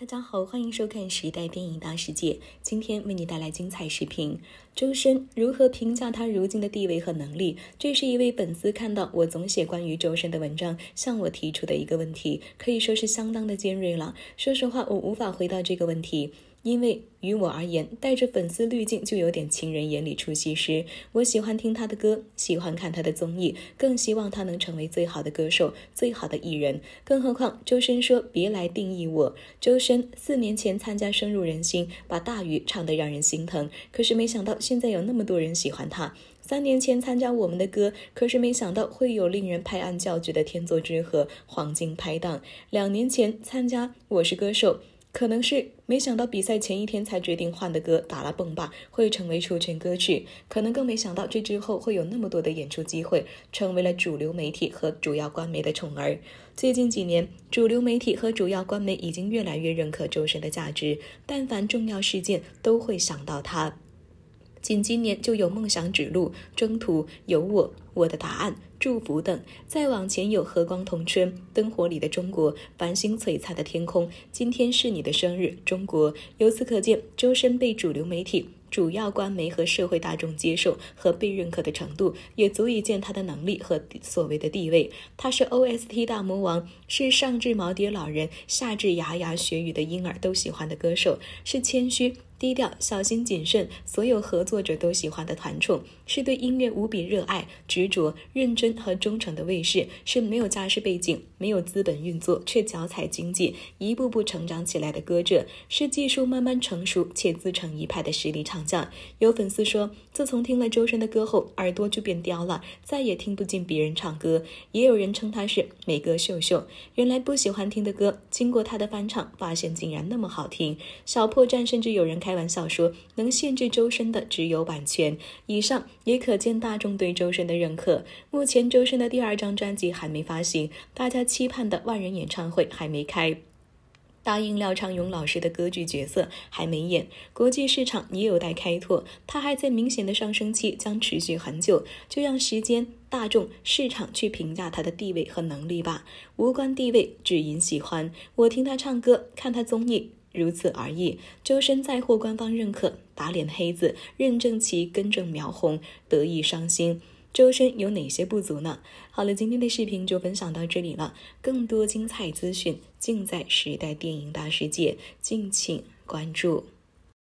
大家好，欢迎收看《时代电影大世界》，今天为你带来精彩视频。周深如何评价他如今的地位和能力？这是一位粉丝看到我总写关于周深的文章，向我提出的一个问题，可以说是相当的尖锐了。说实话，我无法回答这个问题。因为于我而言，带着粉丝滤镜就有点情人眼里出西施。我喜欢听他的歌，喜欢看他的综艺，更希望他能成为最好的歌手、最好的艺人。更何况周深说：“别来定义我。”周深四年前参加《深入人心》，把《大鱼》唱得让人心疼。可是没想到现在有那么多人喜欢他。三年前参加《我们的歌》，可是没想到会有令人拍案叫绝的天作之合、黄金拍档。两年前参加《我是歌手》。可能是没想到比赛前一天才决定换的歌《打了蹦吧》会成为出圈歌曲，可能更没想到这之后会有那么多的演出机会，成为了主流媒体和主要官媒的宠儿。最近几年，主流媒体和主要官媒已经越来越认可周深的价值，但凡重要事件都会想到他。仅今年就有梦想指路、征途有我、我的答案、祝福等；再往前有和光同春、灯火里的中国、繁星璀璨的天空。今天是你的生日，中国。由此可见，周深被主流媒体、主要官媒和社会大众接受和被认可的程度，也足以见他的能力和所谓的地位。他是 OST 大魔王，是上至耄耋老人、下至牙牙学语的婴儿都喜欢的歌手，是谦虚。低调、小心谨慎，所有合作者都喜欢的团宠，是对音乐无比热爱、执着、认真和忠诚的卫士，是没有家世背景、没有资本运作却脚踩经济，一步步成长起来的歌者，是技术慢慢成熟且自成一派的实力唱将。有粉丝说，自从听了周深的歌后，耳朵就变刁了，再也听不进别人唱歌。也有人称他是“美歌秀秀”。原来不喜欢听的歌，经过他的翻唱，发现竟然那么好听。小破站甚至有人开。开玩笑说，能限制周深的只有版权。以上也可见大众对周深的认可。目前周深的第二张专辑还没发行，大家期盼的万人演唱会还没开，答应廖昌永老师的歌剧角色还没演，国际市场也有待开拓。他还在明显的上升期，将持续很久。就让时间、大众、市场去评价他的地位和能力吧。无关地位，只因喜欢。我听他唱歌，看他综艺。如此而已。周深再获官方认可，打脸黑子，认证其根正苗红，得意伤心。周深有哪些不足呢？好了，今天的视频就分享到这里了。更多精彩资讯尽在《时代电影大世界》，敬请关注。